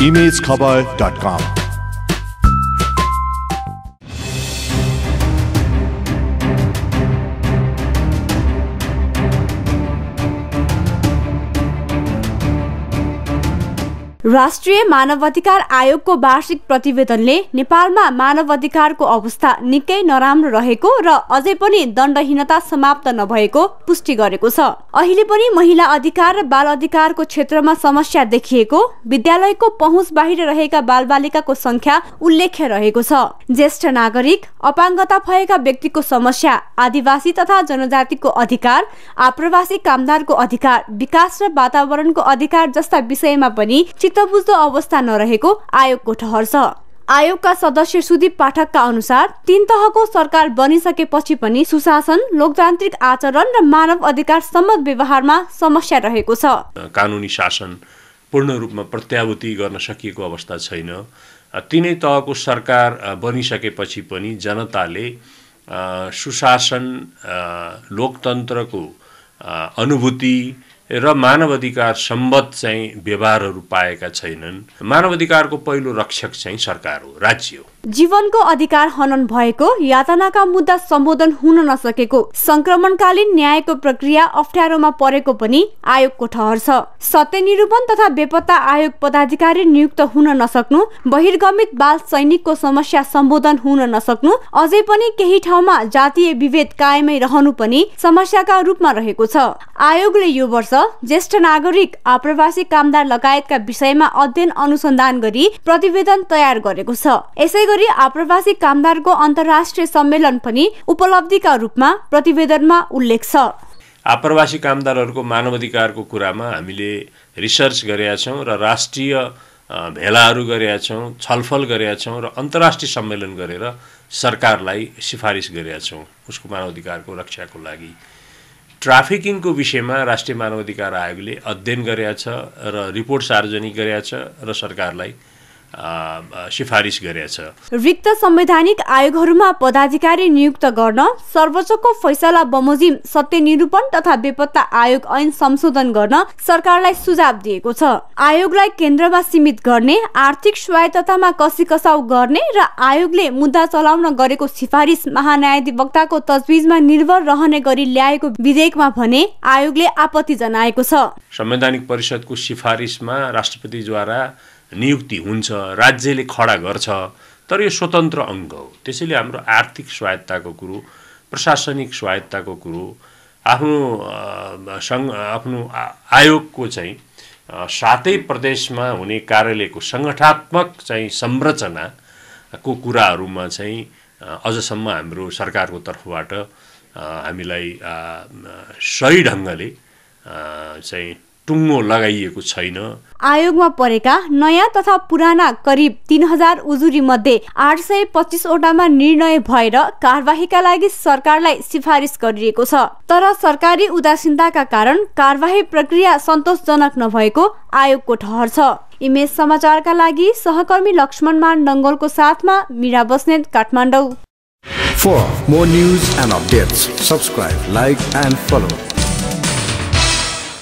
emailskabal.com. राष्ट्रिय मानवाधिकार आयोगको वार्षिक प्रतिवेदनले नेपालमा मानवाधिकारको अवस्था निकै नराम्रो रहेको र अझै पनि दण्डहीनता समाप्त नभएको पुष्टि गरेको छ अहिले पनि महिला अधिकार र बाल अधिकारको क्षेत्रमा समस्या देखिएको विद्यालयको पहुँच बाहिर रहेका बाल बालिकाको संख्या उल्लेख्य रहेको छ ज्येष्ठ नागरिक अपाङ्गता भएका व्यक्तिको समस्या आदिवासी तथा जनजातिको अधिकार आप्रवासी कामदारको अधिकार विकास र वातावरणको अधिकार जस्ता विषयमा पनि बुझ्दो अवस्था नरहेको आयोगको ठहर छ आयोगका सदस्य सुदीप पाठकका अनुसार तीन तहको सरकार बनिसकेपछि पनि सुशासन लोकतान्त्रिक आचरण र मानव अधिकार सम्मत व्यवहारमा समस्या रहेको छ कानुनी शासन पूर्ण रूपमा प्रत्याभूति गर्न सकिएको अवस्था छैन तिनै तहको सरकार बनिसकेपछि पनि जनताले सुशासन लोकतन्त्रको अनुभूति र अधिकार सम्बद्ध चाहिँ व्यवहारहरू पाएका छैनन् मानवाधिकारको पहिलो रक्षक चाहिँ सरकार हो राज्य हो जीवनको अधिकार हनन भएको यातनाका मुद्दा सम्बोधन हुन नसकेको संक्रमणकालीन न्यायको प्रक्रिया अप्ठ्यारोमा परेको पनि आयोगको ठहर छ सत्यनिरूपण तथा बेपत्ता आयोग पदाधिकारी नियुक्त हुन नसक्नु बहिर्गमित बाल सैनिकको समस्या सम्बोधन हुन नसक्नु अझै पनि केही ठाउँमा जातीय विभेद कायमै रहनु पनि समस्याका रूपमा रहेको छ आयोगले यो वर्ष ज्येष्ठ नागरिक आप्रवासी कामदार लगायतका विषयमा अध्ययन अनुसन्धान गरी प्रतिवेदन तयार गरेको छ यसै गरी आप्रवासी कामदारको अन्तर्राष्ट्रिय सम्मेलन पनि उपलब्धिका रूपमा प्रतिवेदनमा उल्लेख छ आप्रवासी कामदारहरूको मानवाधिकारको कुरामा हामीले रिसर्च गरेका छौँ र राष्ट्रिय भेलाहरू गरेका छौँ छलफल गरेका छौँ र अन्तर्राष्ट्रिय सम्मेलन गरेर सरकारलाई सिफारिस गरेका छौँ उसको मानवाधिकारको रक्षाको लागि ट्राफिकिङको विषयमा राष्ट्रिय मानवाधिकार आयोगले अध्ययन गरेका छ र रिपोर्ट सार्वजनिक गरेका छ र सरकारलाई सिफारिस गरेछ रिक्त संवैधानिक आयोगहरूमा पदाधिकारी नियुक्त गर्न सर्वोच्चको फैसला बमोजिम सत्य निरूपण तथा बेपत्ता आयोग ऐन संशोधन गर्न सरकारलाई सुझाव दिएको छ आयोगलाई केन्द्रमा सीमित गर्ने आर्थिक स्वायत्ततामा कसिकसाउ गर्ने र आयोगले मुद्दा चलाउन गरेको सिफारिस महान्यायाधिवक्ताको तजविजमा निर्भर रहने गरी ल्याएको विधेयकमा भने आयोगले आपत्ति जनाएको छ संवैधानिक परिषदको सिफारिसमा राष्ट्रपतिद्वारा नियुक्ति हुन्छ राज्यले खडा गर्छ तर यो स्वतन्त्र अङ्ग हो त्यसैले हाम्रो आर्थिक स्वायत्तताको कुरो प्रशासनिक स्वायत्तताको कुरो आफ्नो सङ्घ आफ्नो आयोगको चाहिँ सातै प्रदेशमा हुने कार्यालयको सङ्गठात्मक चाहिँ संरचनाको कुराहरूमा चाहिँ अझसम्म हाम्रो सरकारको तर्फबाट हामीलाई सही ढङ्गले चाहिँ टुङ्गो लगाइएको छैन आयोगमा परेका नयाँ तथा पुराना करिब तिन हजार उजुरी मध्ये आठ सय पच्चिसवटामा निर्णय भएर कारवाहीका लागि सरकारलाई सिफारिस गरिएको छ तर सरकारी उदासीनताका कारण कारवाही प्रक्रिया सन्तोषजनक नभएको आयोगको ठहर छ इमेज समाचारका लागि सहकर्मी लक्ष्मण मान डङ्गलको साथमा मिरा बस्नेत काठमाडौँ